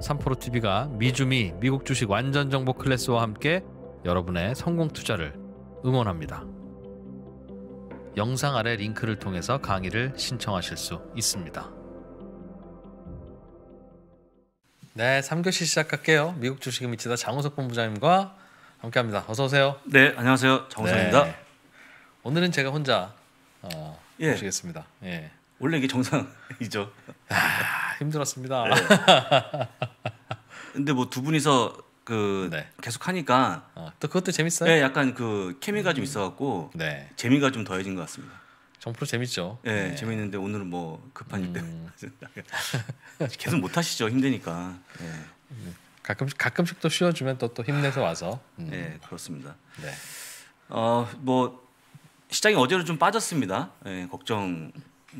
삼포로 t v 가 미주미 미국 주식 완전 정보 클래스와 함께 여러분의 성공 투자를 응원합니다. 영상 아래 링크를 통해서 강의를 신청하실 수 있습니다. 네, 3교시 시작할게요. 미국 주식을 미치다 장호석 본부장님과 함께합니다. 어서 오세요. 네, 안녕하세요. 장석입니다 네. 오늘은 제가 혼자 어, 예. 모시겠습니다. 예. 원래 이게 정상이죠. 아, 힘들었습니다. 네. 근데 뭐 두 분이서 그 네. 계속 하니까 아, 또 그것도 재밌어요. 네, 약간 그 케미가 좀 있어갖고 네. 재미가 좀 더해진 것 같습니다. 정프로 재밌죠. 네, 네. 재밌는데 오늘은 뭐 급한 일 때문에 음. 계속 못 하시죠. 힘드니까. 네. 음, 가끔 가끔씩 또 쉬어주면 또 또 힘내서 와서. 음. 네, 그렇습니다. 네. 어뭐 시장이 어제로 좀 빠졌습니다. 네, 걱정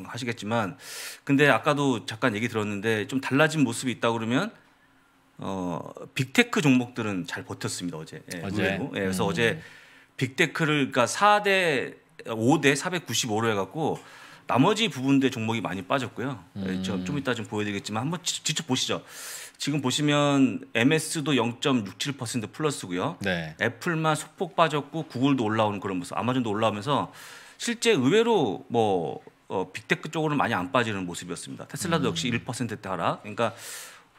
하시겠지만 근데 아까도 잠깐 얘기 들었는데 좀 달라진 모습이 있다 그러면 어 빅테크 종목들은 잘 버텼습니다 어제. 예, 어제. 예, 그래서 음. 어제 빅테크를 그러니까 4대 5대 495로 해갖고 나머지 부분대 종목이 많이 빠졌고요. 예, 음. 좀, 좀 이따 좀 보여드리겠지만 한번 직접 보시죠. 지금 보시면 MS도 0.67% 플러스고요. 네. 애플만 소폭 빠졌고 구글도 올라오는 그런 모습, 아마존도 올라오면서 실제 의외로 뭐 어, 빅테크 쪽으로는 많이 안 빠지는 모습이었습니다. 테슬라도 역시 1%대 음. 하락. 그러니까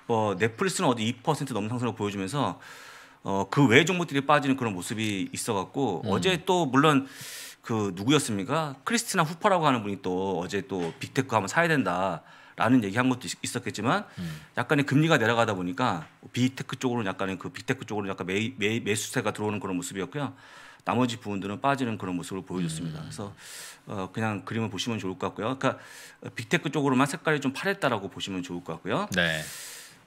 어, 넷플릭스는 어디 2% 넘는 상승을 보여주면서 어, 그 외의 종목들이 빠지는 그런 모습이 있어갖고 음. 어제 또 물론 그 누구였습니까? 크리스티나 후퍼라고 하는 분이 또 어제 또 빅테크 하면 사야 된다라는 얘기한 것도 있었겠지만 음. 약간의 금리가 내려가다 보니까 비테크 쪽으로 약간의 그비테크 쪽으로 약간 매, 매, 매수세가 들어오는 그런 모습이었고요. 나머지 부분들은 빠지는 그런 모습을 보여줬습니다. 음. 그래서 어, 그냥 그림을 보시면 좋을 것 같고요. 그러니까 빅테크 쪽으로만 색깔이 좀 파랬다라고 보시면 좋을 것 같고요. 네.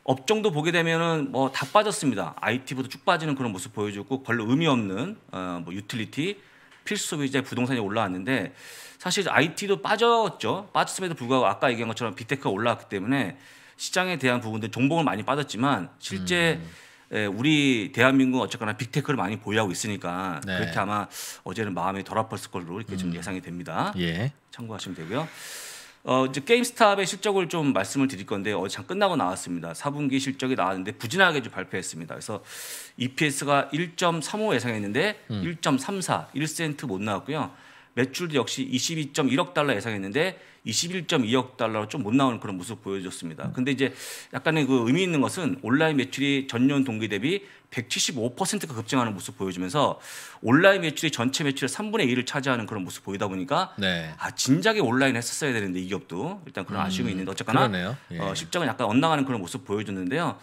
업종도 보게 되면은 뭐 다 빠졌습니다. IT부터 쭉 빠지는 그런 모습 보여주고 별로 의미 없는 어, 뭐 유틸리티, 필수 소비재, 부동산이 올라왔는데 사실 IT도 빠졌죠. 빠졌음에도 불구하고 아까 얘기한 것처럼 빅테크가 올라왔기 때문에 시장에 대한 부분들 종목은 많이 빠졌지만 실제 음. 예, 우리 대한민국 어쨌거나 빅테크를 많이 보유하고 있으니까 네. 그렇게 아마 어제는 마음이 덜 아팠을 걸로 이렇게 음. 좀 예상이 됩니다. 예. 참고하시면 되고요. 어, 이제 게임스탑의 실적을 좀 말씀을 드릴 건데 어제 참 끝나고 나왔습니다. 4분기 실적이 나왔는데 부진하게 좀 발표했습니다. 그래서 EPS가 1.35 예상했는데 음. 1.34, 1센트 못 나왔고요. 매출도 역시 22.1억 달러 예상했는데 21.2억 달러로 좀 못 나오는 그런 모습 보여줬습니다. 근데 이제 약간의 그 의미 있는 것은 온라인 매출이 전년 동기 대비 175%가 급증하는 모습 보여주면서 온라인 매출이 전체 매출의 3분의 1을 차지하는 그런 모습 보이다 보니까 네. 아 진작에 온라인 했었어야 되는데 이 기업도 일단 그런 음, 아쉬움이 있는데 어쨌거나 예. 어, 0점은 약간 언나가는 그런 모습 보여줬는데요.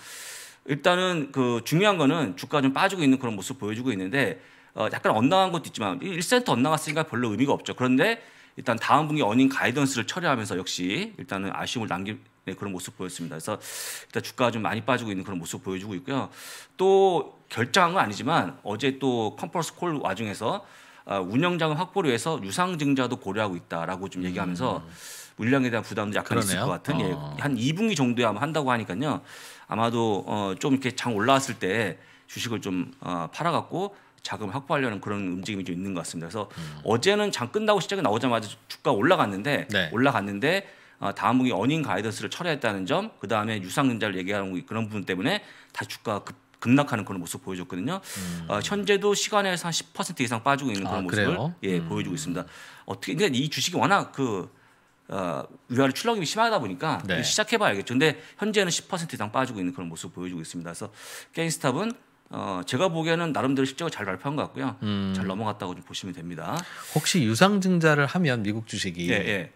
일단은 그 중요한 거는 주가 좀 빠지고 있는 그런 모습 보여주고 있는데 어, 약간 언나간 것도 있지만 1센트 언나갔으니까 별로 의미가 없죠. 그런데 일단 다음 분기 어닝 가이던스를 처리하면서 역시 일단은 아쉬움을 남길 네, 그런 모습 보였습니다. 그래서 일단 주가가 좀 많이 빠지고 있는 그런 모습 보여주고 있고요. 또 결정한 건 아니지만 어제 또 컨퍼런스 콜 와중에서 아, 운영자금 확보를 위해서 유상증자도 고려하고 있다라고 좀 얘기하면서 음. 물량에 대한 부담도 약간 그러네요. 있을 것 같은 예, 어. 예, 한 2분기 정도에 아마 한다고 하니까요. 아마도 어, 좀 이렇게 장 올라왔을 때 주식을 좀 어, 팔아갖고 자금을 확보하려는 그런 움직임이 좀 있는 것 같습니다. 그래서 음. 어제는 장 끝나고 시작이 나오자마자 주가 올라갔는데 네. 올라갔는데 어, 다음 분기 어닝 가이드스를 철회했다는 점, 그 다음에 유상증자를 얘기하는 그런 부분 때문에 다 주가 급 급락하는 그런 모습 보여줬거든요. 음. 어, 현재도 시간에서 한 10% 이상 빠지고 있는 그런 아, 모습을 예 음. 보여주고 있습니다. 어떻게 근데 그러니까 이 주식이 워낙 그 어, 위아래 출렁임이 심하다 보니까 네. 시작해봐야겠죠. 근데 현재는 10% 이상 빠지고 있는 그런 모습 보여주고 있습니다. 그래서 게인스탑은 어, 제가 보기에는 나름대로 실적을 잘 발표한 것 같고요. 음. 잘 넘어갔다고 좀 보시면 됩니다. 혹시 유상증자를 하면 미국 주식이 예, 예.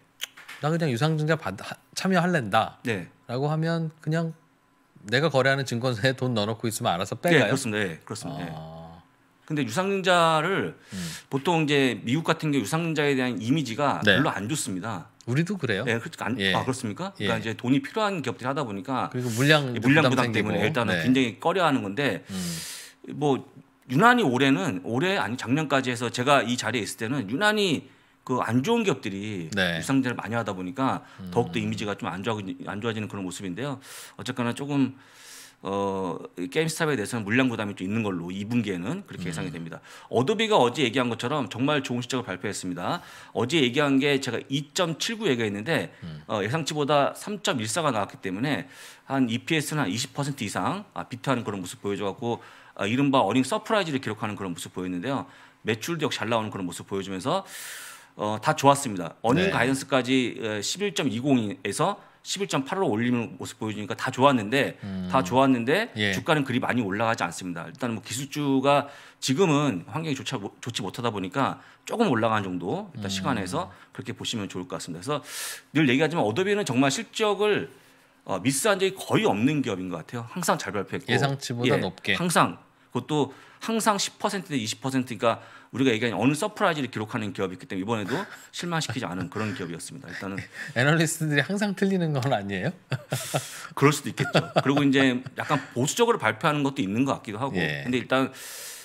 나 그냥 유상증자 받, 참여할랜다. 네. 라고 하면 그냥 내가 거래하는 증권사에 돈 넣어놓고 있으면 알아서 빼가요. 예, 네, 그렇습니다. 네, 그렇습니다. 예. 아. 근데 유상증자를 음. 보통 이제 미국 같은 게 유상증자에 대한 이미지가 네. 별로 안 좋습니다. 우리도 그래요. 예, 그렇죠. 안, 예. 아 그렇습니까? 그러니까 예. 이제 돈이 필요한 기업들이 하다 보니까 그리고 물량 물량 부담 때문에 일단은 네. 굉장히 꺼려하는 건데 음. 뭐 유난히 올해는 올해 아니 작년까지 해서 제가 이 자리에 있을 때는 유난히 그안 좋은 기업들이 네. 유상제를 많이 하다 보니까 음. 더욱더 이미지가 좀 안 좋아 안 좋아지는 그런 모습인데요. 어쨌거나 조금 어, 게임스탑에 대해서는 물량 부담이 좀 있는 걸로 2분기에는 그렇게 예상이 음. 됩니다. 어도비가 어제 얘기한 것처럼 정말 좋은 실적을 발표했습니다. 어제 얘기한 게 제가 2.79 얘기했는데 음. 어, 예상치보다 3.14가 나왔기 때문에 한 EPS는 한 20% 이상 아, 비트하는 그런 모습 보여줘갖고 아, 이른바 어닝 서프라이즈를 기록하는 그런 모습 보였는데요. 매출도 역시 잘 나오는 그런 모습 보여주면서 어, 다 좋았습니다. 어닝 네. 가이던스까지 11.20에서 어, 11.8로 올리는 모습 보여주니까 다 좋았는데 음. 다 좋았는데 예. 주가는 그리 많이 올라가지 않습니다. 일단 뭐 기술주가 지금은 환경이 좋지, 좋지 못하다 보니까 조금 올라간 정도 일단 음. 시간에서 그렇게 보시면 좋을 것 같습니다. 그래서 늘 얘기하지만 어도비는 정말 실적을 어, 미스한 적이 거의 없는 기업인 것 같아요. 항상 잘 발표했고 예상치보다 예, 높게 항상 그것도 항상 10%대 20%니까 그러니까 우리가 얘기하는 어느 서프라이즈를 기록하는 기업이기 때문에 이번에도 실망시키지 않은 그런 기업이었습니다. 일단은 애널리스트들이 항상 틀리는 건 아니에요? 그럴 수도 있겠죠. 그리고 이제 약간 보수적으로 발표하는 것도 있는 것 같기도 하고. 예. 근데 일단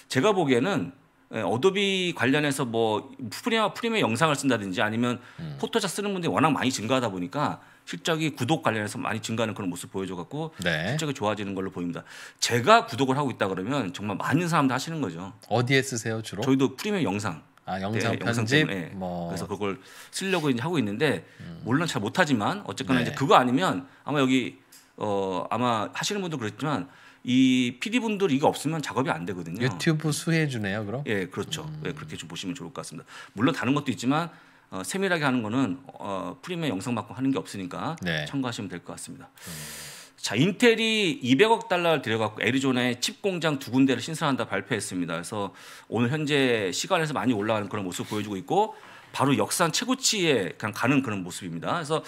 제가 보기에는 예, 어도비 관련해서 뭐 프리미어 프리미어 영상을 쓴다든지 아니면 음. 포토샵 쓰는 분들이 워낙 많이 증가하다 보니까 실적이 구독 관련해서 많이 증가하는 그런 모습 보여줘 갖고 네. 실적이 좋아지는 걸로 보입니다. 제가 구독을 하고 있다 그러면 정말 많은 사람도 하시는 거죠. 어디에 쓰세요 주로? 저희도 프리미엄 영상. 아 네, 영상 네, 편집. 네. 뭐. 그래서 그걸 쓰려고 이제 하고 있는데 음. 물론 잘 못하지만 어쨌거나 네. 이제 그거 아니면 아마 여기 어 아마 하시는 분도 그렇지만 이 PD분들 이거 없으면 작업이 안 되거든요. 유튜브 수혜주네요, 그럼? 예, 그렇죠. 음. 예, 그렇게 좀 보시면 좋을 것 같습니다. 물론 다른 것도 있지만 어, 세밀하게 하는 거는 어, 프리미엄 영상 받고 하는 게 없으니까 네. 참고하시면 될 것 같습니다. 음. 자, 인텔이 200억 달러를 들여갖고 애리조나에 칩 공장 두 군데를 신설한다 발표했습니다. 그래서 오늘 현재 시간에서 많이 올라가는 그런 모습 보여주고 있고 바로 역산 최고치에 그냥 가는 그런 모습입니다. 그래서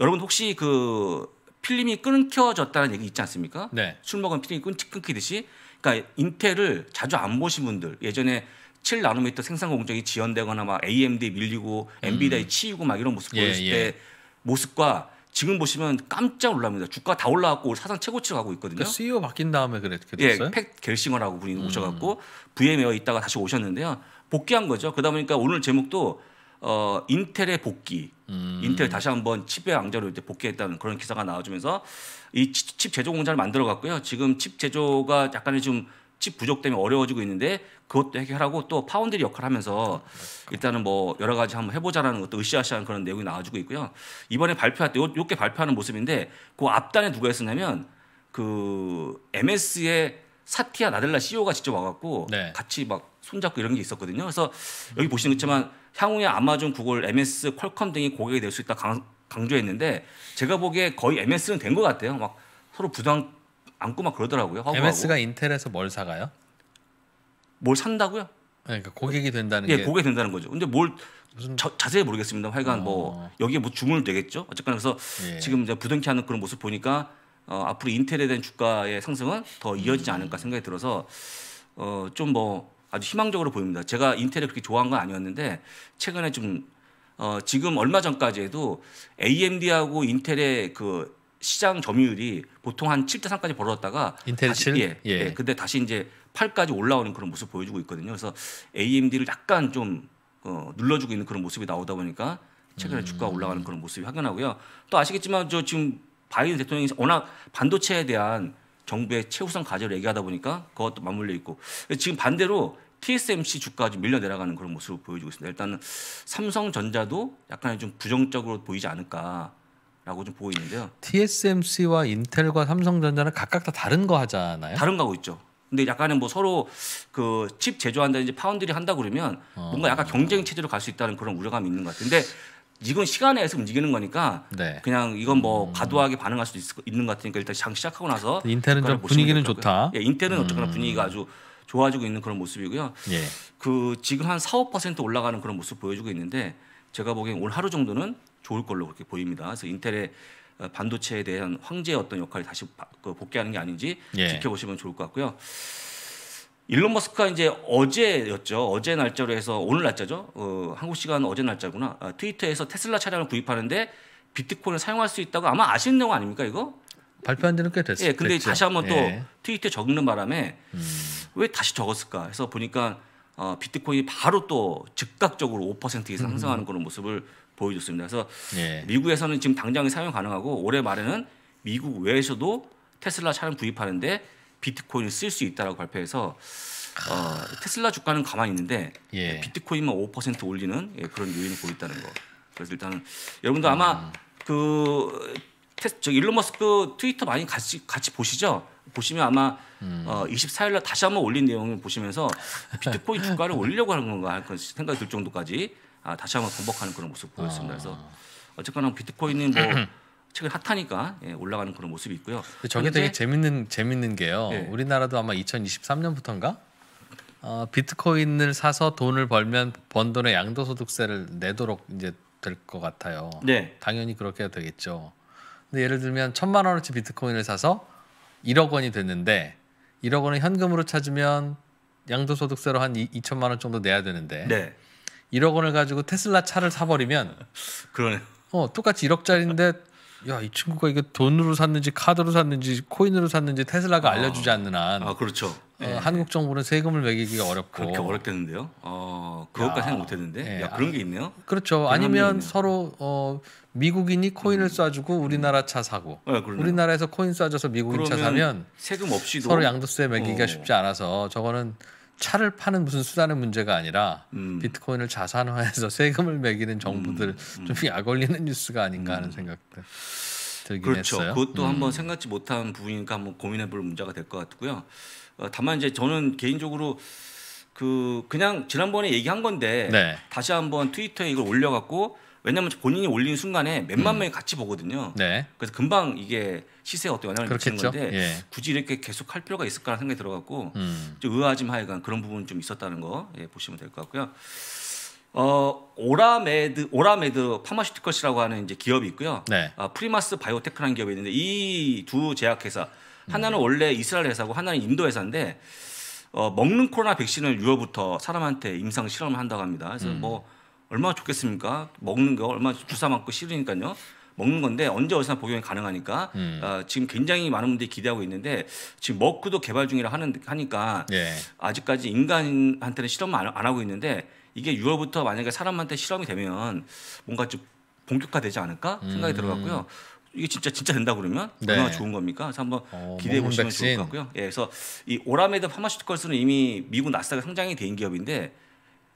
여러분 혹시 그 필름이 끊겨졌다는 얘기 있지 않습니까? 네. 술 먹은 필름이 끊, 끊기듯이. 그러니까 인텔을 자주 안 보신 분들 예전에 7 나노미터 생산 공정이 지연되거나 막 AMD 밀리고 엔비디아에 음. 치이고 막 이런 모습 예, 보였을 예, 때 모습과 지금 보시면 깜짝 놀랍니다. 주가 다 올라갔고 사상 최고치로 가고 있거든요. 그 그러니까 CEO 바뀐 다음에 그랬게 어요 예, 팩 겔싱어라고 분이 음. 오셔갖고 VM웨어 있다가 다시 오셨는데요. 복귀한 거죠. 그러다 보니까 오늘 제목도 어, 인텔의 복귀, 음. 인텔 다시 한번 칩의 왕자로 이제 복귀했다는 그런 기사가 나와주면서 이 칩 칩 제조 공장을 만들어 갔고요. 지금 칩 제조가 약간의 좀 칩 부족 때문에 어려워지고 있는데 그것도 해결하고 또 파운드리 역할을 하면서 일단은 뭐 여러 가지 한번 해보자라는 것도 으쌰으쌰한 그런 내용이 나와주고 있고요. 이번에 발표할 때 요, 요렇게 발표하는 모습인데 그 앞단에 누가 있었냐면 그 MS의 사티아 나델라 CEO가 직접 와갖고 네. 같이 막 손잡고 이런 게 있었거든요. 그래서 여기 보시는 것처럼 향후에 아마존, 구글, MS, 퀄컴 등이 고객이 될 수 있다 강, 강조했는데 제가 보기에 거의 MS는 된 것 같아요. 막 서로 부담 안고 막 그러더라고요. 화구하고. MS가 인텔에서 뭘 사가요? 뭘 산다고요? 네, 그러니까 고객이 된다는 예, 게... 고객이 된다는 거죠. 근데 뭘 무슨... 자, 세히 모르겠습니다. 하여간 뭐 어... 뭐 여기에 뭐 주문을 되겠죠. 어쨌거나 그래서 예. 지금 이제 부등케 하는 그런 모습 보니까 어, 앞으로 인텔에 대한 주가의 상승은 더 이어지지 않을까 음. 생각이 들어서 어, 좀 뭐 아주 희망적으로 보입니다. 제가 인텔을 그렇게 좋아한 건 아니었는데 최근에 좀 어, 지금 얼마 전까지 해도 AMD하고 인텔의 그 시장 점유율이 보통 한 7대 3까지 벌어졌다가 인텔 7? 예, 예. 예. 근데 다시 이제 8까지 올라오는 그런 모습 보여주고 있거든요. 그래서 AMD를 약간 좀 어, 눌러주고 있는 그런 모습이 나오다 보니까 최근에 음. 주가 가 올라가는 그런 모습이 확연하고요. 또 아시겠지만 저 지금 바이든 대통령이 워낙 반도체에 대한 정부의 최우선 과제를 얘기하다 보니까 그것도 맞물려 있고 지금 반대로 TSMC 주가 좀 밀려 내려가는 그런 모습을 보여주고 있습니다. 일단은 삼성전자도 약간 좀 부정적으로 보이지 않을까. 라고 좀 보고 있는데요. TSMC와 인텔과 삼성전자는 각각 다 다른 거 하잖아요. 다른 거 하고 있죠. 근데 약간은 뭐 서로 그 칩 제조한다든지 파운드리 한다 그러면 어. 뭔가 약간 경쟁 체제로 갈 수 있다는 그런 우려감이 있는 것 같은데 이건 시간에 해서 움직이는 거니까 네. 그냥 이건 뭐 음. 과도하게 반응할 수도 있, 는것 같으니까 일단 시작하고 나서 인텔은 좀 분위기는 좋다. 예, 인텔은 음. 어쨌거나 분위기가 아주 좋아지고 있는 그런 모습이고요. 예. 그 지금 한 4, 5% 올라가는 그런 모습 보여주고 있는데 제가 보기엔 오늘 하루 정도는 좋을 걸로 그렇게 보입니다. 그래서 인텔의 어, 반도체에 대한 황제의 어떤 역할을 다시 그 복귀하는 게 아닌지 예. 지켜보시면 좋을 것 같고요. 일론 머스크가 이제 어제였죠. 어제 날짜로 해서 오늘 날짜죠. 어, 한국 시간 어제 날짜구나. 어, 트위터에서 테슬라 차량을 구입하는데 비트코인을 사용할 수 있다고 아마 아시는 내용 아닙니까 이거? 발표한 지는 꽤 됐어요. 예, 근데 됐죠. 다시 한번 또 예. 트위터에 적는 바람에 음. 왜 다시 적었을까 해서 보니까 어, 비트코인이 바로 또 즉각적으로 5% 이상 상승하는 음. 그런 모습을 보여줬습니다. 그래서 예. 미국에서는 지금 당장 사용 가능하고 올해 말에는 미국 외에서도 테슬라 차량 구입하는데 비트코인을 쓸 수 있다라고 발표해서 어, 테슬라 주가는 가만히 있는데 예. 비트코인만 5% 올리는 예, 그런 요인을 보고 있다는 거. 그래서 일단은 여러분도 아마 음. 그 테, 스저 일론 머스크 트위터 많이 같이 같이 보시죠. 보시면 아마 음. 어, 24일 날 다시 한번 올린 내용을 보시면서 비트코인 주가를 올리려고 하는 건가 할 생각이 들 정도까지 아, 다시 한번 반복하는 그런 모습 보였습니다. 그래서 아. 어쨌거나 비트코인은 뭐 최근 핫하니까 예, 올라가는 그런 모습이 있고요. 저게 되게 재밌는 재밌는 게요. 예. 우리나라도 아마 2023년부터인가 어, 비트코인을 사서 돈을 벌면 번 돈의 양도소득세를 내도록 이제 될것 같아요. 네. 당연히 그렇게 해야 되겠죠. 근데 예를 들면 천만 원어치 비트코인을 사서 1억 원이 됐는데 1억 원을 현금으로 찾으면 양도소득세로 한 2, 2천만 원 정도 내야 되는데 네. 1억 원을 가지고 테슬라 차를 사버리면 그러네. 어 똑같이 1억짜리인데 야이 친구가 이게 돈으로 샀는지 카드로 샀는지 코인으로 샀는지 테슬라가 아, 알려주지 않는 한, 아 그렇죠. 어, 네. 한국 정부는 세금을 매기기가 어렵고 그렇게 어렵겠는데요. 어 그것까지 생각 못했는데 네. 야, 그런 게 있네요. 그렇죠. 아니면 서로 어 미국인이 코인을 음. 쏴주고 우리나라 차 사고 네, 우리나라에서 코인 쏴줘서 미국인 차 사면 세금 없이도 서로 양도세 매기기가 어. 쉽지 않아서 저거는 차를 파는 무슨 수단의 문제가 아니라 음. 비트코인을 자산화해서 세금을 매기는 정부들 음. 음. 좀 약올리는 뉴스가 아닌가 하는 음. 생각들 들긴 그렇죠. 했어요. 그것도 음. 한번 생각지 못한 부분이니까 한번 고민해볼 문제가 될 것 같고요. 어, 다만 이제 저는 개인적으로 그 그냥 지난번에 얘기한 건데 네. 다시 한번 트위터에 이걸 올려갖고 왜냐면 본인이 올린 순간에 몇만 음. 명이 같이 보거든요. 네. 그래서 금방 이게 시세에 어떤 영향을 그렇겠죠. 미치는 건데 예. 굳이 이렇게 계속 할 필요가 있을까라는 생각이 들어갖고 음. 좀 의아하지만 하여간 그런 부분 좀 있었다는 거 예, 보시면 될 것 같고요. 어 오라메드 오라메드 파마슈티컬스라고 하는 이제 기업이 있고요. 네. 아, 프리마스 바이오테크라는 기업이 있는데 이 두 제약회사 하나는 음. 원래 이스라엘 회사고 하나는 인도 회사인데 어, 먹는 코로나 백신을 6월부터 사람한테 임상 실험을 한다고 합니다. 그래서 음. 뭐 얼마나 좋겠습니까? 먹는 거얼마 주사 맞고 싫으니까요. 먹는 건데 언제 어디서나 복용이 가능하니까 음. 어, 지금 굉장히 많은 분들이 기대하고 있는데 지금 먹고도 개발 중이라 하는 하니까 네. 아직까지 인간한테는 실험 안, 안 하고 있는데 이게 6월부터 만약에 사람한테 실험이 되면 뭔가 좀 본격화되지 않을까 생각이 음. 들어갔고요. 이게 진짜 진짜 된다 그러면 네. 얼마나 좋은 겁니까? 그래서 한번 어, 기대해 보시면 백신. 좋을 것 같고요. 예, 그래서 이 오라메드 파마슈티컬스는 이미 미국 나스닥에 상장이 된 기업인데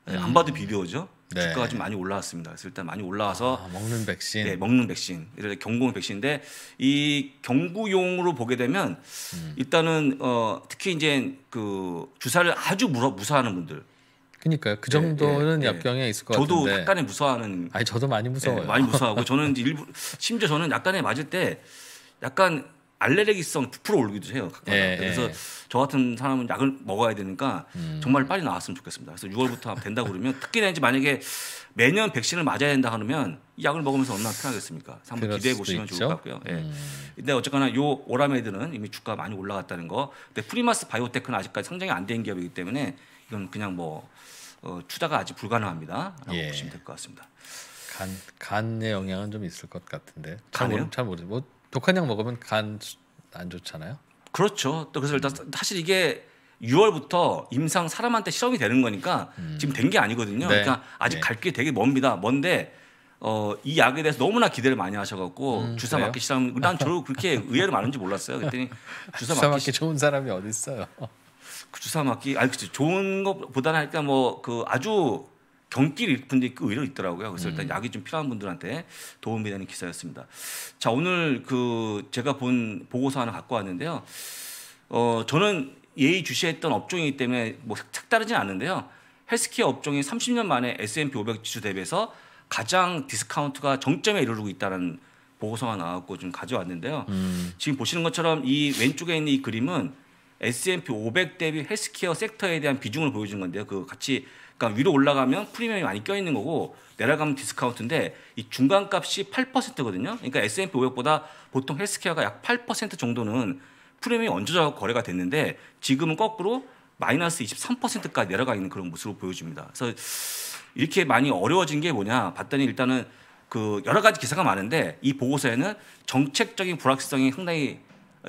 예, 음. 안 봐도 비디오죠. 네. 주가가 좀 많이 올라왔습니다. 그래서 일단 많이 올라와서 아, 먹는 백신, 네, 먹는 백신, 이런 경공 백신인데 이 경구용으로 보게 되면 음. 일단은 어, 특히 이제 그 주사를 아주 무서 무사하는 분들. 그니까그 정도는 네, 약경에 있을 것 저도 같은데. 저도 약간의 무서워하는. 아니 저도 많이 무서워요. 많이 무서워하고 저는 일부 심지어 저는 약간의 맞을 때 약간 알레르기성 100% 올기도 해요. 예, 그래서 예. 저 같은 사람은 약을 먹어야 되니까 음. 정말 빨리 나왔으면 좋겠습니다. 그래서 6월부터 된다 그러면 특히나 이제 만약에 매년 백신을 맞아야 된다 그러면 이 약을 먹으면서 얼마나 편하겠습니까? 한번 기대해 보시면 있죠? 좋을 것 같고요. 예. 음. 근데 어쨌거나 요 오라메드는 이미 주가 많이 올라갔다는 거. 근데 프리마스 바이오테크는 아직까지 상장이 안 된 기업이기 때문에 이건 그냥 뭐 어, 투자가 아직 불가능합니다라고 예. 보시면 될 것 같습니다. 간 간의 영향은 좀 있을 것 같은데. 간이요? 모르. 뭐 독한 약 먹으면 간 안 좋잖아요. 그렇죠. 또 그래서 일단 음. 사실 이게 6월부터 임상 사람한테 실험이 되는 거니까 음. 지금 된 게 아니거든요. 네. 그러니까 아직 네. 갈길 되게 멉니다. 뭔데 어, 이 약에 대해서 너무나 기대를 많이 하셔갖고 음, 주사 그래요? 맞기 시작하면 난 저를 그렇게 의외로 많은지 몰랐어요. 그랬더니 주사, 주사 맞기, 맞 좋은 사람이 어디 있어요? 그 주사 맞기 아니 그치 좋은 것보다는 하니까 뭐 그 아주 경길 기 일으킨 데 의외로 있더라고요. 그래서 일단 음. 약이 좀 필요한 분들한테 도움이 되는 기사였습니다. 자, 오늘 그 제가 본 보고서 하나 갖고 왔는데요. 어, 저는 예의주시했던 업종이기 때문에 뭐 색다르진 않은데요. 헬스케어 업종이 30년 만에 S&P 500 지수 대비해서 가장 디스카운트가 정점에 이르르고 있다는 보고서가 나왔고 좀 가져왔는데요. 음. 지금 보시는 것처럼 이 왼쪽에 있는 이 그림은 S&P 500 대비 헬스케어 섹터에 대한 비중을 보여준 건데요. 그 같이 그러니까 위로 올라가면 프리미엄이 많이 껴있는 거고 내려가면 디스카운트인데 이 중간 값이 8%거든요. 그러니까 S&P 500보다 보통 헬스케어가 약 8% 정도는 프리미엄이 얹어져 거래가 됐는데 지금은 거꾸로 마이너스 23%까지 내려가 있는 그런 모습으로 보여집니다. 그래서 이렇게 많이 어려워진 게 뭐냐 봤더니 일단은 그 여러 가지 기사가 많은데 이 보고서에는 정책적인 불확실성이 상당히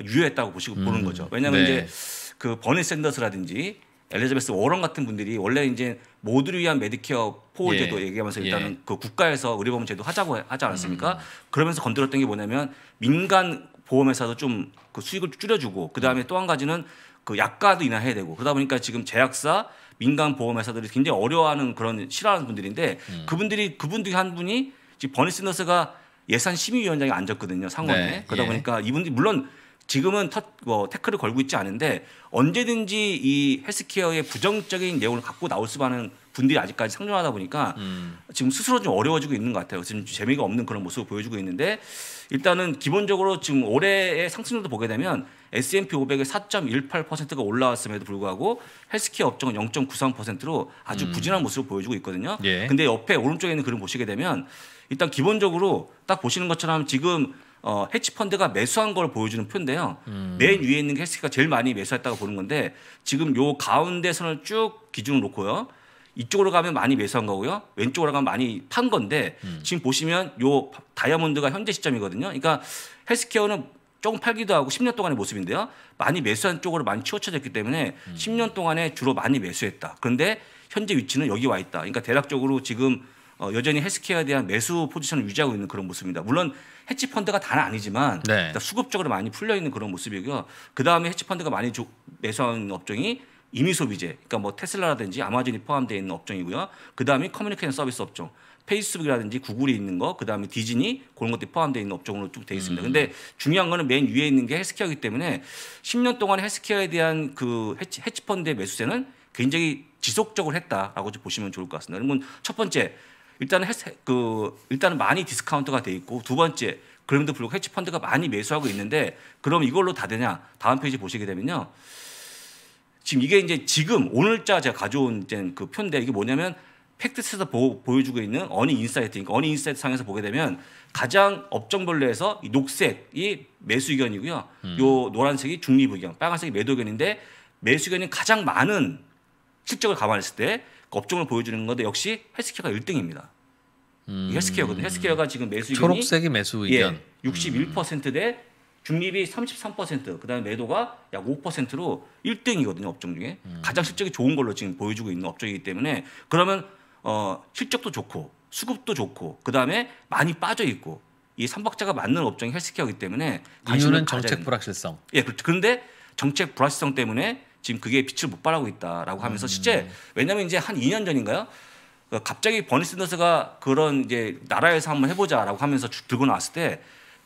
유효했다고 보시고 음, 보는 거죠. 왜냐하면 네. 이제 그 버니 샌더스라든지 엘리자베스 워런 같은 분들이 원래 이제 모두를 위한 메디케어 포호 제도 예. 얘기하면서 일단은 예. 그 국가에서 의료보험 제도 하자고 하지 않았습니까? 음. 그러면서 건드렸던 게 뭐냐면 민간 보험회사도 좀 그 수익을 줄여주고 그 다음에 음. 또한 가지는 그 약가도 인하해야 되고 그러다 보니까 지금 제약사 민간 보험회사들이 굉장히 어려워하는 그런 싫어하는 분들인데 음. 그분들이 그분들이 한 분이 지금 버니 스너스가 예산 심의위원장에 앉았거든요 상원에 네. 그러다 예. 보니까 이분들이 물론 지금은 터, 뭐, 태클을 걸고 있지 않은데 언제든지 이 헬스케어의 부정적인 내용을 갖고 나올 수많은 분들이 아직까지 상존하다 보니까 음. 지금 스스로 좀 어려워지고 있는 것 같아요. 지금 재미가 없는 그런 모습을 보여주고 있는데 일단은 기본적으로 지금 올해의 상승률도 보게 되면 S&P 500의 4.18%가 올라왔음에도 불구하고 헬스케어 업종은 0.93%로 아주 음. 부진한 모습을 보여주고 있거든요. 예. 근데 옆에 오른쪽에 있는 그림 보시게 되면 일단 기본적으로 딱 보시는 것처럼 지금 어, 해치펀드가 매수한 걸 보여주는 표인데요. 음. 맨 위에 있는 게 헬스키가 제일 많이 매수했다고 보는 건데 지금 요 가운데 선을 쭉기준으로 놓고요. 이쪽으로 가면 많이 매수한 거고요. 왼쪽으로 가면 많이 판 건데 음. 지금 보시면 요 다이아몬드가 현재 시점이거든요. 그러니까 헬스케어는 조금 팔기도 하고 10년 동안의 모습인데요. 많이 매수한 쪽으로 많이 치우쳐졌기 때문에 음. 10년 동안에 주로 많이 매수했다. 그런데 현재 위치는 여기 와 있다. 그러니까 대략적으로 지금 어, 여전히 헬스케어에 대한 매수 포지션을 유지하고 있는 그런 모습입니다. 물론 해치 펀드가 다는 아니지만 네. 수급적으로 많이 풀려 있는 그런 모습이고요. 그 다음에 해치 펀드가 많이 매수한 업종이 이미 소비재, 그러니까 뭐 테슬라라든지 아마존이 포함되어 있는 업종이고요. 그 다음에 커뮤니케이션 서비스 업종, 페이스북이라든지 구글이 있는 거, 그 다음에 디즈니 그런 것들이 포함되어 있는 업종으로 쭉 되어 있습니다. 음. 근데 중요한 거는 맨 위에 있는 게 헬스케어이기 때문에 10년 동안 헬스케어에 대한 그 해치, 해치펀드의 매수세는 굉장히 지속적으로 했다라고 보시면 좋을 것 같습니다. 그러면 첫 번째 일단은 해세, 그 일단은 많이 디스카운트가 돼 있고 두 번째 그럼에도 불구하고 해치펀드가 많이 매수하고 있는데 그럼 이걸로 다 되냐? 다음 페이지 보시게 되면요. 지금 이게 이제 지금 오늘자 제가 가져온 이제 그 표인데 이게 뭐냐면 팩트스에서 보, 여주고 있는 어니 인사이트, 그러니까 어니 인사이트 상에서 보게 되면 가장 업종별로해서이 녹색이 매수 의견이고요. 음. 요 노란색이 중립 의견, 빨간색이 매도 의견인데 매수 의견이 가장 많은 실적을 감안했을 때 업종을 보여주는 건데 역시 헬스케어가 1등입니다. 음. 헬스케어거든요. 헬스케어가 지금 매수 의견이 초록색이 매수 예, 의견 예, 61%대 중립이 33% 그다음에 매도가 약 5%로 1등이거든요. 업종 중에 음. 가장 실적이 좋은 걸로 지금 보여주고 있는 업종이기 때문에 그러면 어, 실적도 좋고 수급도 좋고 그다음에 많이 빠져 있고 이 삼박자가 맞는 업종이 헬스케어이기 때문에 이유는 정책 불확실성. 예, 그런데 그렇죠. 정책 불확실성 때문에 지금 그게 빛을 못 발하고 있다라고 하면서 음. 실제 왜냐하면 이제 한 2년 전인가요? 그 갑자기 버니 샌더스가 그런 이제 나라에서 한번 해보자라고 하면서 주, 들고 나왔을 때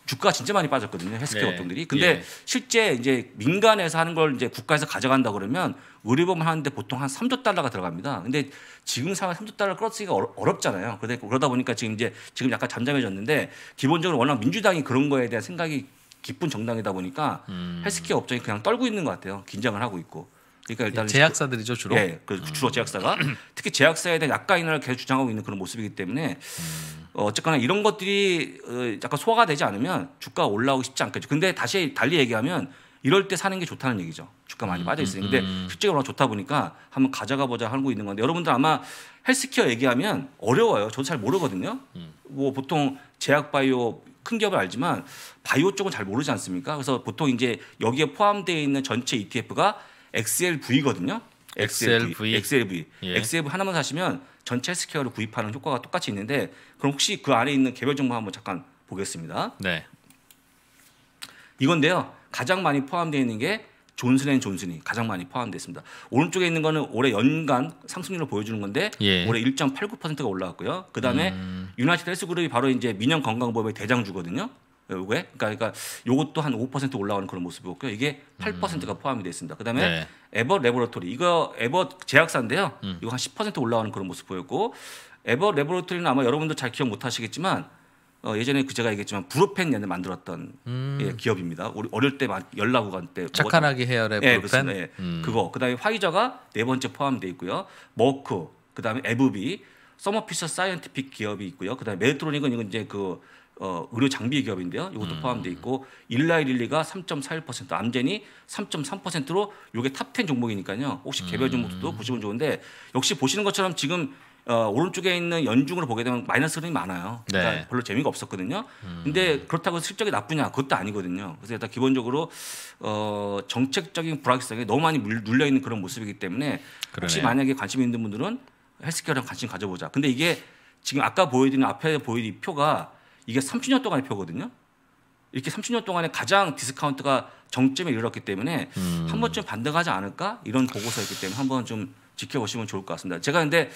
주가가 진짜 많이 빠졌거든요 헬스케어 네. 업종들이. 근데 예. 실제 이제 민간에서 하는 걸 이제 국가에서 가져간다 그러면 의료보험을 하는데 보통 한 3조 달러가 들어갑니다. 근데 지금 상황 3조 달러 끌어쓰기가 어렵잖아요. 그러다 보니까 지금 이제 지금 약간 잠잠해졌는데 기본적으로 워낙 민주당이 그런 거에 대한 생각이 기쁜 정당이다 보니까 음. 헬스케어 업종이 그냥 떨고 있는 것 같아요. 긴장을 하고 있고. 그러니까 일단 예, 제약사들이죠 주로. 예, 그 음. 주로 제약사가 특히 제약사에 대한 약가인을 계속 주장하고 있는 그런 모습이기 때문에 음. 어, 어쨌거나 이런 것들이 어, 약간 소화가 되지 않으면 주가 올라오기 쉽지 않겠죠. 근데 다시 달리 얘기하면 이럴 때 사는 게 좋다는 얘기죠. 주가 많이 음, 빠져 있으니. 까 음, 근데 실제로 워낙 좋다 보니까 한번 가져가 보자 하고 있는 건데 여러분들 아마 헬스케어 얘기하면 어려워요. 저도 잘 모르거든요. 뭐 보통 제약 바이오 큰기업을 알지만 바이오 쪽은 잘 모르지 않습니까? 그래서 보통 이제 여기에 포함되어 있는 전체 ETF가 XLV거든요. XLV, XLV, 예. XLV 하나만 사시면 전체 스퀘어를 구입하는 효과가 똑같이 있는데 그럼 혹시 그 안에 있는 개별 정보 한번 잠깐 보겠습니다. 네. 이건데요. 가장 많이 포함되어 있는 게 존슨앤존슨이 가장 많이 포함되어 있습니다. 오른쪽에 있는 거는 올해 연간 상승률을 보여주는 건데 예. 올해 1.89%가 올라왔고요. 그다음에 음. 유나이티드 헬스그룹이 바로 이제 민영 건강보험의 대장주거든요. 요게 그러니까, 그러니까 요것도 한 5%올라오는 그런 모습이었고요. 이게 8%가 음. 포함이 됐습니다 그다음에 네. 에버 레버러토리 이거 에버 제약사인데요. 음. 이거 한 10%올라오는 그런 모습 보였고 에버 레버러토리는 아마 여러분도 잘 기억 못 하시겠지만 어, 예전에 그 제가 얘기했지만 브로펜 연을 만들었던 음. 예, 기업입니다. 우리 어릴 때막 연락오간 때 착한아기 헤어랩 예, 브로펜 예. 음. 그거 그다음에 화이자가 네 번째 포함돼 있고요. 머크 그다음에 에브비 서머피셔 사이언티픽 기업이 있고요. 그다음에 메트로닉은 이건 이제 그 어, 의료 장비 기업인데요. 이것도 음. 포함돼 있고 일라이릴리가 3.41%, 암젠이 3.3%로 요게 탑 10 종목이니까요. 혹시 개별 종목도 음. 보시면 좋은데 역시 보시는 것처럼 지금 어, 오른쪽에 있는 연중으로 보게 되면 마이너스 흐름이 많아요. 그러니까 네. 별로 재미가 없었거든요. 음. 근데 그렇다고 실적이 나쁘냐 그것도 아니거든요. 그래서 일단 기본적으로 어, 정책적인 불확실성에 너무 많이 눌려 있는 그런 모습이기 때문에 그러네. 혹시 만약에 관심 있는 분들은 헬스케어랑 관심 가져보자. 근데 이게 지금 아까 보여드린 앞에 보여드린 표가 이게 30년 동안의 표거든요. 이렇게 30년 동안에 가장 디스카운트가 정점에 이르렀기 때문에 음. 한 번쯤 반등하지 않을까 이런 보고서였기 때문에 한 번 좀 지켜보시면 좋을 것 같습니다. 제가 근데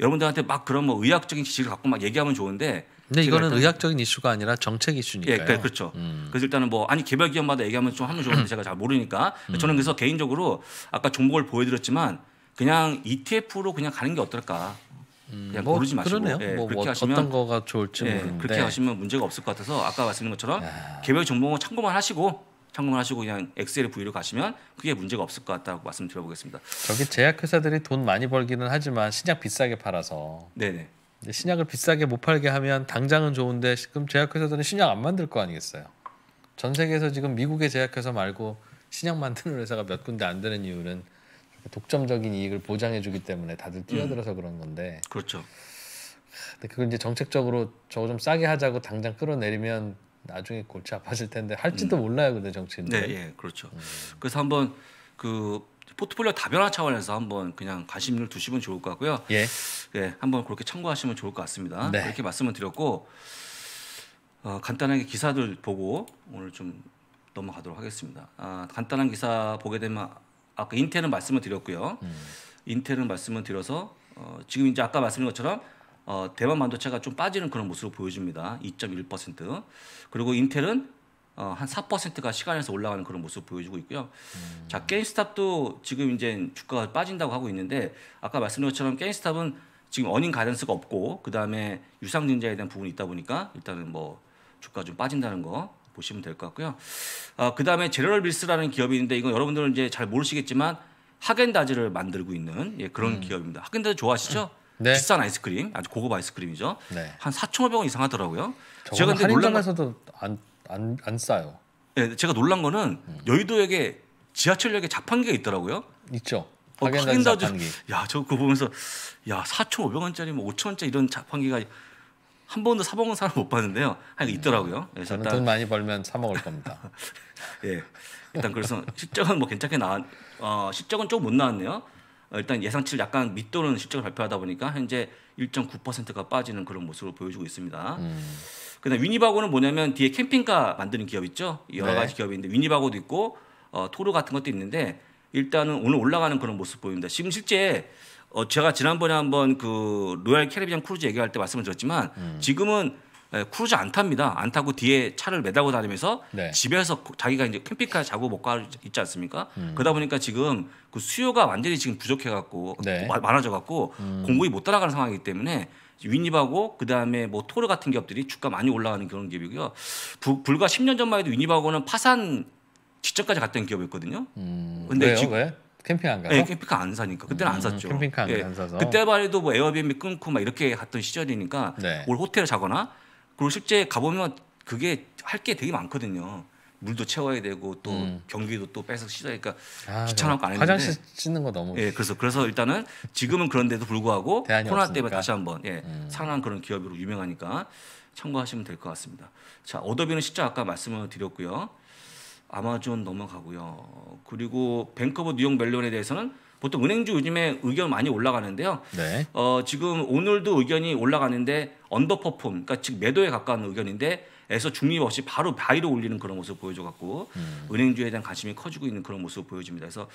여러분들한테 막 그런 뭐 의학적인 지식을 갖고 막 얘기하면 좋은데 근데 이거는 의학적인 이슈가 아니라 정책 이슈니까요. 예, 그니까 그렇죠. 음. 그래서 일단은 뭐 아니 개별 기업마다 얘기하면 좀 하면 좋은데 제가 잘 모르니까 음. 저는 그래서 개인적으로 아까 종목을 보여드렸지만 그냥 ETF로 그냥 가는 게 어떨까. 음, 그냥 뭐 고르지 마시고 그러네요. 예, 뭐 그렇게 뭐 하시면 어떤 거가 좋을지 예, 모르는데 그렇게 하시면 문제가 없을 것 같아서 아까 말씀드린 것처럼 개별 종목은 참고만 하시고 창문하시고 그냥 엑셀 V로 가시면 그게 문제가 없을 것 같다고 말씀드려보겠습니다. 저기 제약회사들이 돈 많이 벌기는 하지만 신약 비싸게 팔아서 네네. 신약을 비싸게 못 팔게 하면 당장은 좋은데 지금 제약회사들은 신약 안 만들 거 아니겠어요? 전 세계에서 지금 미국의 제약회사 말고 신약 만드는 회사가 몇 군데 안 되는 이유는 독점적인 이익을 보장해주기 때문에 다들 뛰어들어서 음. 그런 건데. 그렇죠. 근데 그걸 이제 정책적으로 저거 좀 싸게 하자고 당장 끌어내리면 나중에 골치 아파질 텐데 할지도 음. 몰라요 근데 정치인들. 네, 예, 그렇죠. 음. 그래서 한번 그 포트폴리오 다변화 차원에서 한번 그냥 관심을 두시면 좋을 것 같고요. 예. 예, 한번 그렇게 참고하시면 좋을 것 같습니다. 네. 그렇게 말씀을 드렸고 어, 간단하게 기사들 보고 오늘 좀 넘어가도록 하겠습니다. 아, 간단한 기사 보게 되면 아까 인텔은 말씀을 드렸고요. 음. 인텔은 말씀을 드려서 어, 지금 이제 아까 말씀드린 것처럼 어, 대만 반도체가 좀 빠지는 그런 모습을 보여줍니다. 2.1% 그리고 인텔은 어, 한 4%가 시간에서 올라가는 그런 모습 보여주고 있고요. 음. 자, 게임스탑도 지금 이제 주가가 빠진다고 하고 있는데 아까 말씀드린 것처럼 게임스탑은 지금 어닝 가이던스가 없고 그다음에 유상증자에 대한 부분이 있다 보니까 일단은 뭐 주가 좀 빠진다는 거 보시면 될 것 같고요. 아, 그다음에 제럴 밀스라는 기업이 있는데 이건 여러분들은 이제 잘 모르시겠지만 하겐다즈를 만들고 있는 예, 그런 음. 기업입니다. 하겐다즈 좋아하시죠? 네. 네. 비싼 아이스크림, 아주 고급 아이스크림이죠. 네. 한 4,500원 이상 하더라고요. 제가 근데 놀란 거서도안안안 싸요. 네, 제가 놀란 거는 음. 여의도역에 지하철역에 자판기가 있더라고요. 있죠. 어, 파 자판기. 야, 저 그거 보면서 야, 4,500원짜리 뭐 5,000원짜리 이런 자판기가 한 번도 사 먹은 사람 못 봤는데요. 하여 네. 있더라고요. 그래서 네, 저는 일단, 돈 많이 벌면 사 먹을 겁니다. 예. 일단 그래서 실적은 뭐 괜찮게 나왔 어, 실적은 조금 못 나왔네요. 어, 일단 예상치를 약간 밑도는 실적을 발표하다 보니까 현재 1.9%가 빠지는 그런 모습을 보여주고 있습니다. 음. 그다음 위니바고는 뭐냐면 뒤에 캠핑카 만드는 기업 있죠. 여러 네. 가지 기업이있는데 위니바고도 있고 어, 토르 같은 것도 있는데 일단은 오늘 올라가는 그런 모습 보입니다. 지금 실제 어, 제가 지난번에 한번 그 로얄 캐리비안 크루즈 얘기할 때 말씀을 드렸지만 음. 지금은 크루즈 예, 안 탑니다. 안 타고 뒤에 차를 매달고 다니면서 네. 집에서 자기가 이제 캠핑카 자고 먹고 있지 않습니까? 음. 그러다 보니까 지금 그 수요가 완전히 지금 부족해 갖고 네. 많아져 갖고 음. 공급이 못 따라가는 상황이기 때문에 위니바고 그다음에 뭐 토르 같은 기업들이 주가 많이 올라가는 그런 기업이고요. 부, 불과 10년 전만 해도 위니바고는 파산 직전까지 갔던 기업이었거든요. 음. 근데 왜요? 지금 왜? 캠핑 안 가요? 네, 예, 캠핑카 안 사니까 그때는 음, 안 샀죠. 캠핑카 안, 예. 안 사서 그때말 해도 뭐 에어비앤비 끊고 막 이렇게 갔던 시절이니까 네. 올 호텔을 자거나 그리고 실제 가보면 그게 할 게 되게 많거든요. 물도 채워야 되고 또 음. 경기도 또 뺏어 씻어니까 아, 귀찮아갖고 안 했는데 화장실 씻는 거 너무 예 그래서 그래서 일단은 지금은 그런데도 불구하고 코로나 없으니까. 때문에 다시 한번 예 음. 상한 그런 기업으로 유명하니까 참고하시면 될 것 같습니다 자 어도비는 실제 아까 말씀을 드렸고요 아마존 넘어가고요 그리고 뱅커버 뉴욕 멜론에 대해서는 보통 은행주 요즘에 의견 많이 올라가는데요. 네. 어, 지금 오늘도 의견이 올라가는데 언더퍼폼, 그러니까 즉 매도에 가까운 의견인데 에서 중립 없이 바로 바위로 올리는 그런 모습을 보여줘갖고 음. 은행주에 대한 관심이 커지고 있는 그런 모습을 보여줍니다. 그래서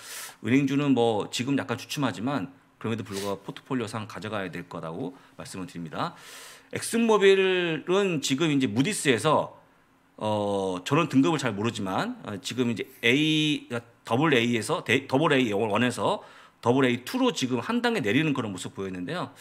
은행주는 뭐 지금 약간 주춤하지만 그럼에도 불구하고 포트폴리오상 가져가야 될 거라고 말씀을 드립니다. 엑슨모빌은 지금 이제 무디스에서 어, 저는 등급을 잘 모르지만 어, 지금 이제 A 그러니까 더블 A에서 더블 A 원에서 더블 A 2로 지금 한 단계 내리는 그런 모습 보였는데요.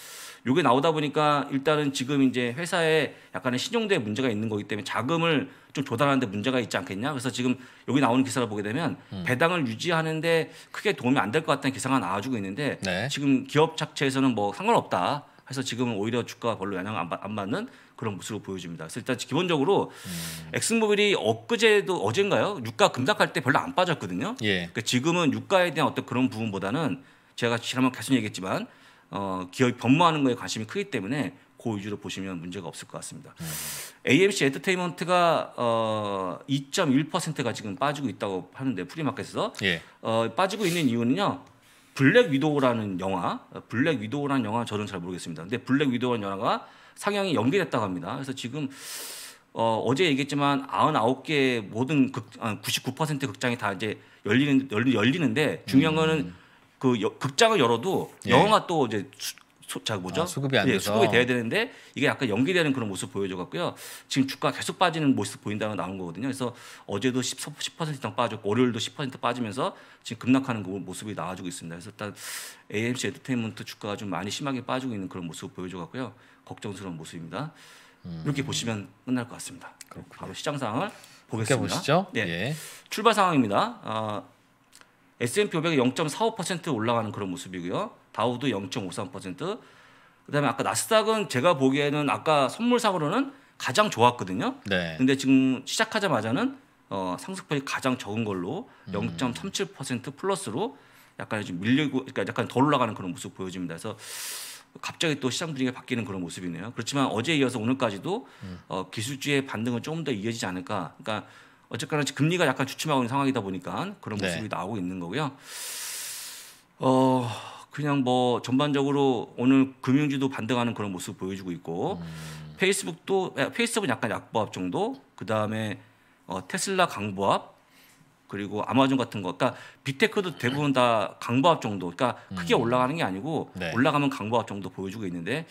요게 나오다 보니까 일단은 지금 이제 회사에 약간의 신용도에 문제가 있는 거기 때문에 자금을 좀 조달하는데 문제가 있지 않겠냐. 그래서 지금 여기 나오는 기사를 보게 되면 음. 배당을 유지하는데 크게 도움이 안 될 것 같다는 기사가 나와주고 있는데 네. 지금 기업 자체에서는 뭐 상관없다. 해서 지금은 오히려 주가가 별로 영향 안, 안 받는 그런 모습을 보여줍니다. 그래서 일단 기본적으로 음. 엑스모빌이 엊그제도 어젠가요? 유가 급락할 때 별로 안 빠졌거든요. 예. 그러니까 지금은 유가에 대한 어떤 그런 부분보다는 제가 지난번 계속 얘기했지만 어, 기업이 변모하는 거에 관심이 크기 때문에 그 위주로 보시면 문제가 없을 것 같습니다. 음. AMC 엔터테인먼트가 어, 2.1%가 지금 빠지고 있다고 하는데 프리마켓에서 예. 어, 빠지고 있는 이유는요. 블랙 위도우라는 영화, 블랙 위도우라는 영화 저는 잘 모르겠습니다. 근데 블랙 위도우라는 영화가 상영이 연기됐다고 합니다. 그래서 지금 어, 어제 얘기했지만 99개 모든 극, 99% 아, 극장이 다 이제 열리는 열리, 는데 중요한 음. 거는 그 여, 극장을 열어도 예. 영화가 또 이제 수, 자, 뭐죠? 아, 수급이 안 예, 돼서 수급이 돼야 되는데 이게 약간 연기되는 그런 모습 보여줘갖고요. 지금 주가 계속 빠지는 모습 보인다고 나온 거거든요. 그래서 어제도 10, 10% 이상 빠졌고 월요일도 10% 빠지면서 지금 급락하는 그 모습이 나와주고 있습니다. 그래서 일단 AMC 엔터테인먼트 주가가 좀 많이 심하게 빠지고 있는 그런 모습 보여줘갖고요. 걱정스러운 모습입니다. 음. 이렇게 보시면 끝날 것 같습니다. 그렇군요. 바로 시장 상황을 보겠습니다. 보시죠. 네. 예. 출발 상황입니다. 아, S&P 500이 0.45% 올라가는 그런 모습이고요. 다우도 0.53%. 그다음에 아까 나스닥은 제가 보기에는 아까 선물상으로는 가장 좋았거든요. 네. 근데 지금 시작하자마자는 어, 상승폭이 가장 적은 걸로 음. 0.37% 플러스로 약간 좀 밀리고 그러니까 약간 덜 올라가는 그런 모습 보여집니다. 그래서 갑자기 또 시장 분위기가 바뀌는 그런 모습이네요. 그렇지만 어제에 이어서 오늘까지도 음. 어, 기술주의 반등은 조금 더 이어지지 않을까. 그러니까 어쨌거나 금리가 약간 주춤하고 있는 상황이다 보니까 그런 네. 모습이 네. 나오고 있는 거고요. 어, 그냥 뭐 전반적으로 오늘 금융주도 반등하는 그런 모습 보여주고 있고 음. 페이스북도 페이스북은 약간 약보합 정도 그 다음에 어, 테슬라 강보합 그리고 아마존 같은 거 그러니까 빅테크도 대부분 다 강보합 정도 그러니까 크게 음. 올라가는 게 아니고 네. 올라가면 강보합 정도 보여주고 있는데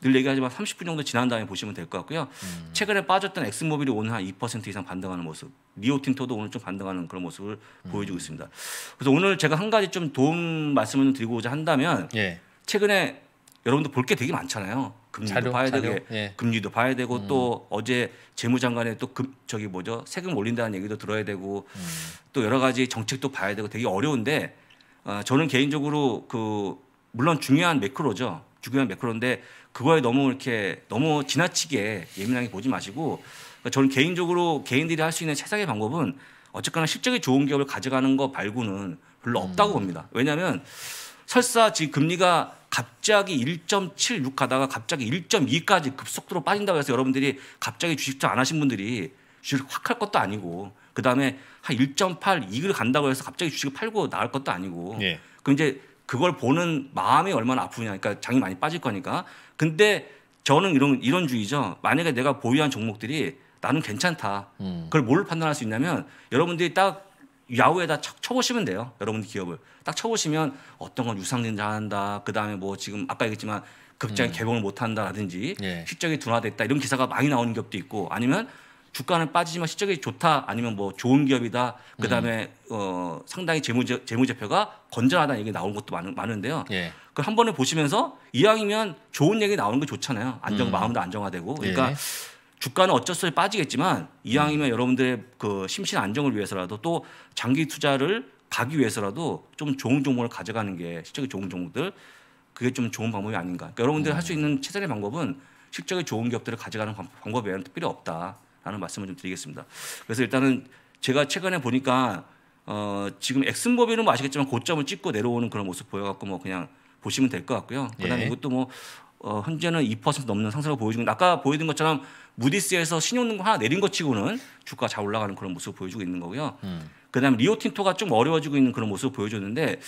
늘 얘기하지만 30분 정도 지난 다음에 보시면 될 것 같고요. 음. 최근에 빠졌던 엑스모빌이 오늘 한 2% 이상 반등하는 모습, 리오틴토도 오늘 좀 반등하는 그런 모습을 음. 보여주고 있습니다. 그래서 오늘 제가 한 가지 좀 도움 말씀을 드리고자 한다면 예. 최근에 여러분들 볼 게 되게 많잖아요. 금리도 자료, 봐야 되고, 예. 금리도 봐야 되고 음. 또 어제 재무장관의 또 금, 저기 뭐죠 세금 올린다는 얘기도 들어야 되고 음. 또 여러 가지 정책도 봐야 되고 되게 어려운데 어, 저는 개인적으로 그 물론 중요한 매크로죠. 중요한 매크로인데 그거에 너무 이렇게 너무 지나치게 예민하게 보지 마시고 그러니까 저는 개인적으로 개인들이 할 수 있는 최상의 방법은 어쨌거나 실적이 좋은 기업을 가져가는 거 말고는 별로 음. 없다고 음. 봅니다. 왜냐하면 설사 지금 금리가 갑자기 1.76 가다가 갑자기 1.2까지 급속도로 빠진다고 해서 여러분들이 갑자기 주식 투안 하신 분들이 주식을 확 할 것도 아니고 그다음에 한 1.8 이익을 간다고 해서 갑자기 주식을 팔고 나갈 것도 아니고 예. 그럼 이제 그걸 보는 마음이 얼마나 아프냐. 그러니까 장이 많이 빠질 거니까. 근데 저는 이런 이런 주의죠. 만약에 내가 보유한 종목들이 나는 괜찮다. 음. 그걸 뭘 판단할 수 있냐면 여러분들이 딱 야후에다 쳐보시면 돼요. 여러분 들 기업을 딱 쳐보시면 어떤 건 유상증자 한다. 그 다음에 뭐 지금 아까 얘기했지만 극장에 음. 개봉을 못 한다라든지 예. 실적이 둔화됐다 이런 기사가 많이 나오는 기업도 있고 아니면 주가는 빠지지만 실적이 좋다 아니면 뭐 좋은 기업이다 음. 그다음에 음. 어 상당히 재무제, 재무제표가 건전하다 는 얘기 나오는 것도 많은, 많은데요. 예. 그한 번에 보시면서 이왕이면 좋은 얘기 나오는 게 좋잖아요. 안정 음. 마음도 안정화되고 그러니까 예. 주가는 어쩔 수 없이 빠지겠지만 이왕이면 음. 여러분들의 그 심신 안정을 위해서라도 또 장기 투자를 가기 위해서라도 좀 좋은 종목을 가져가는 게 실적이 좋은 종목들 그게 좀 좋은 방법이 아닌가. 그러니까 여러분들이 할수 음. 있는 최선의 방법은 실적이 좋은 기업들을 가져가는 방법에는 필요 없다. 하는 말씀을 좀 드리겠습니다. 그래서 일단은 제가 최근에 보니까 어, 지금 엑슨버비는 뭐 아시겠지만 고점을 찍고 내려오는 그런 모습 보여갖고 뭐 그냥 보시면 될 것 같고요. 그다음에 예. 이것도 뭐 어, 현재는 2% 넘는 상승을 보여주고 아까 보여준 것처럼 무디스에서 신용등급 하나 내린 것 치고는 주가 잘 올라가는 그런 모습을 보여주고 있는 거고요. 음. 그다음에 리오틴토가 좀 어려워지고 있는 그런 모습을 보여줬는데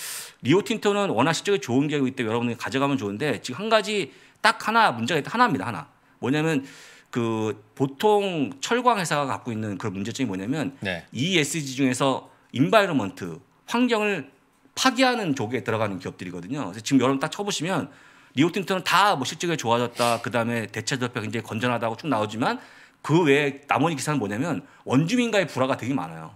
리오틴토는 워낙 실적이 좋은 기업이기 때문에 여러분이 가져가면 좋은데 지금 한 가지 딱 하나 문제가 있다 하나입니다 하나 뭐냐면 그 보통 철광 회사가 갖고 있는 그런 문제점이 뭐냐면 네. ESG 중에서 인바이러먼트 환경을 파괴하는 조에 들어가는 기업들이거든요. 그래서 지금 여러분 딱 쳐보시면 리오틴트는 다 뭐 실적이 좋아졌다. 그 다음에 대체 대표 굉장히 건전하다고 쭉 나오지만 그 외에 나머지 기사는 뭐냐면 원주민과의 불화가 되게 많아요.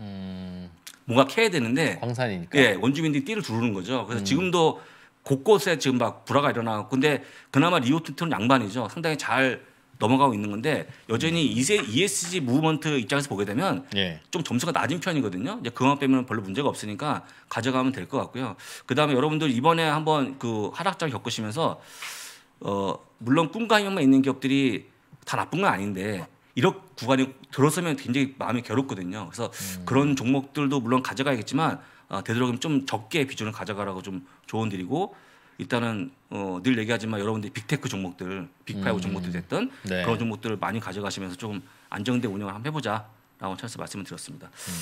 음... 뭔가 캐야 되는데 광산이니까. 예, 원주민들이 띠를 두르는 거죠. 그래서 음... 지금도 곳곳에 지금 막 불화가 일어나고 근데 그나마 리오틴트는 양반이죠. 상당히 잘 넘어가고 있는 건데 여전히 음. 이세 ESG 무브먼트 입장에서 보게 되면 예. 좀 점수가 낮은 편이거든요. 이제 그만 빼면 별로 문제가 없으니까 가져가면 될 것 같고요. 그다음에 여러분들 이번에 한번 그 하락장 겪으시면서 어 물론 꿈과 희망만 있는 기업들이 다 나쁜 건 아닌데 이런 구간이 들어서면 굉장히 마음이 괴롭거든요. 그래서 음. 그런 종목들도 물론 가져가야겠지만 어, 되도록이면 좀 적게 비중을 가져가라고 좀 조언드리고 일단은 어, 늘 얘기하지만 여러분들이 빅테크 종목들, 빅파이브 음. 종목들 됐던 네. 그런 종목들을 많이 가져가시면서 조금 안정된 운영을 한번 해보자라고 찬스 말씀을 드렸습니다. 음.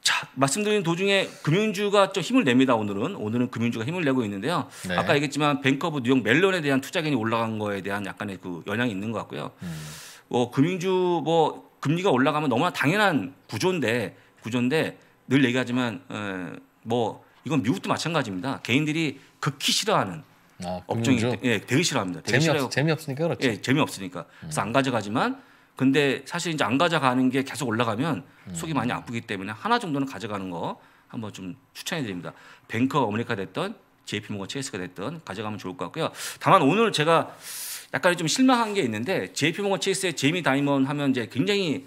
자 말씀드린 도중에 금융주가 좀 힘을 냅니다 오늘은 오늘은 금융주가 힘을 내고 있는데요 네. 아까 얘기했지만 뱅커브 뉴욕 멜론에 대한 투자금이 올라간 거에 대한 약간의 그 영향이 있는 것 같고요 음. 뭐 금융주 뭐 금리가 올라가면 너무나 당연한 구조인데 구조인데 늘 얘기하지만 에, 뭐 이건 미국도 마찬가지입니다. 개인들이 극히 싫어하는 아, 업종이 예, 되게 싫어합니다. 되게 재미없, 재미없으니까 그렇죠. 예, 재미없으니까. 그래서 안 음. 가져가지만 근데 사실 이제 안 가져가는 게 계속 올라가면 음. 속이 많이 아프기 때문에 하나 정도는 가져가는 거 한번 좀 추천해 드립니다. 뱅커 어메리카 됐던 JP모건 체이스가 됐던 가져가면 좋을 것 같고요. 다만 오늘 제가 약간 좀 실망한 게 있는데 JP모건 체이스의 제이미 다이먼 하면 이제 굉장히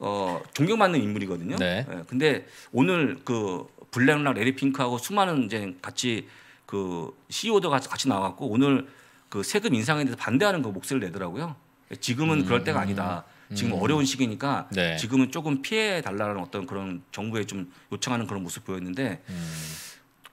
어, 존경받는 인물이거든요. 네. 예, 근데 오늘 그 블랙락, 레리핑크하고 수많은 이제 같이 그 CEO도 같 같이 나와갖고 오늘 그 세금 인상에 대해서 반대하는 그 목소리를 내더라고요. 지금은 음, 그럴 때가 아니다. 지금 음. 어려운 시기니까 네. 지금은 조금 피해 달라는 어떤 그런 정부에 좀 요청하는 그런 모습 보였는데 음.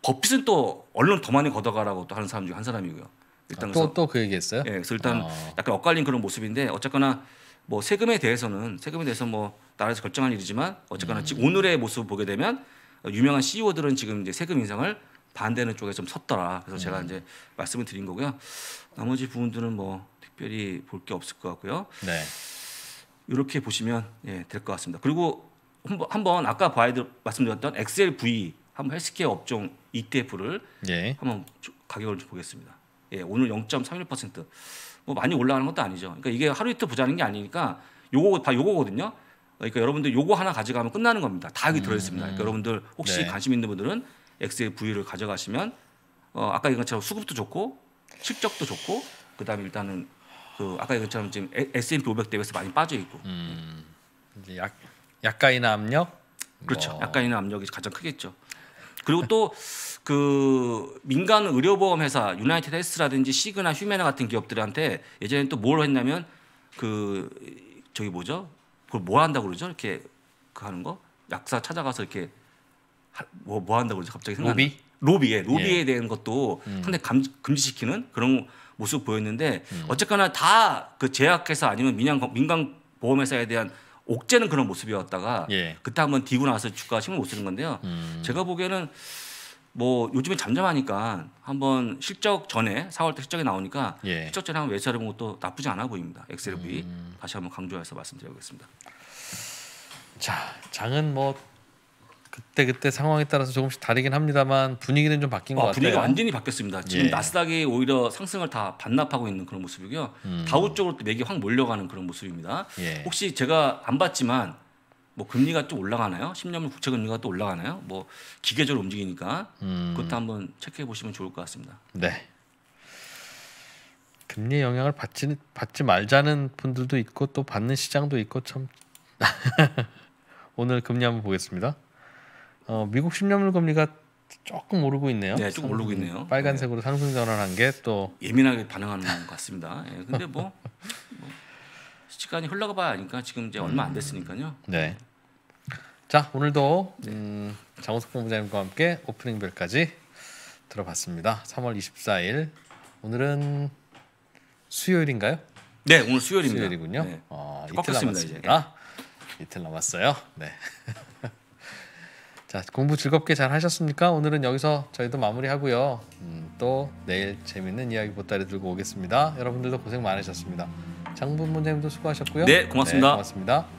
버핏은 또 얼른 더 많이 걷어가라고 또 하는 사람 중한 사람이고요. 일단 아, 또또 그 얘기했어요. 예, 그래서 일단 어. 약간 엇갈린 그런 모습인데 어쨌거나 뭐 세금에 대해서는 세금에 대해서 뭐 나라에서 결정한 일이지만 어쨌거나 음. 오늘의 모습 보게 되면 유명한 CEO들은 지금 이제 세금 인상을 반대하는 쪽에 좀 섰더라. 그래서 제가 음. 이제 말씀을 드린 거고요. 나머지 부분들은 뭐 특별히 볼 게 없을 것 같고요. 네. 이렇게 보시면 예, 될것 같습니다. 그리고 한번, 아까 봐야 될, 말씀드렸던 XLV 한번 헬스케어 업종 ETF를 예. 한번 가격을 좀 보겠습니다. 예, 오늘 0.31%뭐 많이 올라가는 것도 아니죠. 그러니까 이게 하루 이틀 보자는 게 아니니까 요거 봐 요거거든요. 그러니까 여러분들 요거 하나 가져가면 끝나는 겁니다. 다 여기 음, 들어있습니다. 그러니까 음. 여러분들 혹시 네. 관심 있는 분들은 XAV를 가져가시면 어, 아까 얘기한 것처럼 수급도 좋고 실적도 좋고 그다음에 일단은 그 아까 얘기처럼 지금 S&P 500 대비해서 많이 빠져 있고 음, 이제 약 약간이나 압력 그렇죠. 뭐. 약간이나 압력이 가장 크겠죠. 그리고 또 그 민간 의료보험 회사 유나이티드 헬스라든지 시그나 휴메나 같은 기업들한테 예전에 또 뭘 했냐면 그 저기 뭐죠? 그걸 뭐 한다고 그러죠? 이렇게 그 하는 거? 약사 찾아가서 이렇게 하, 뭐, 뭐 한다고 그러죠? 갑자기 생각나. 로비? 로비에 예, 로비에 예. 대한 것도 음. 상당히 감, 금지시키는 그런 모습 보였는데 음. 어쨌거나 다 그 제약회사 아니면 민간 민간 보험회사에 대한 옥죄는 그런 모습이었다가 예. 그때 한번 디고 나서 주가 힘을 못 쓰는 건데요. 음. 제가 보기에는 뭐 요즘에 잠잠하니까 한번 실적 전에 4월달 실적이 나오니까 예. 실적 전에 한번 외차해본 것도 나쁘지 않아 보입니다. XLV 음. 다시 한번 강조해서 말씀드리겠습니다. 자 장은 뭐 그때 그때 상황에 따라서 조금씩 다르긴 합니다만 분위기는 좀 바뀐 아, 것 같아요. 분위기가 완전히 바뀌었습니다. 지금 예. 나스닥이 오히려 상승을 다 반납하고 있는 그런 모습이고요. 음. 다우 쪽으로 또 맥이 확 몰려가는 그런 모습입니다. 예. 혹시 제가 안 봤지만 뭐 금리가 또 올라가나요? 10년물 국채 금리가 또 올라가나요? 뭐 기계적으로 움직이니까 음. 그것도 한번 체크해 보시면 좋을 것 같습니다. 네. 금리 영향을 받지 받지 말자는 분들도 있고 또 받는 시장도 있고 참 오늘 금리 한번 보겠습니다. 어, 미국 10년물 금리가 조금 오르고 있네요. 네, 조금 오르고 있네요. 빨간색으로 네. 상승 전환한 게 또 예민하게 반응하는 것 같습니다. 예, 근데 뭐, 뭐 시간이 흘러가봐야 하니까 지금 이제 얼마 안 됐으니까요. 네. 자 오늘도 음, 장호석 본부장님과 함께 오프닝 별까지 들어봤습니다. 3월 24일 오늘은 수요일인가요? 네 오늘 수요일입니다. 수요일이군요. 네. 어, 이틀 남았습니다. 네. 이틀 남았어요. 네. 자 공부 즐겁게 잘 하셨습니까? 오늘은 여기서 저희도 마무리하고요. 음, 또 내일 재밌는 이야기 보따리 들고 오겠습니다. 여러분들도 고생 많으셨습니다. 장본부장님도 수고하셨고요. 네 고맙습니다. 네, 고맙습니다.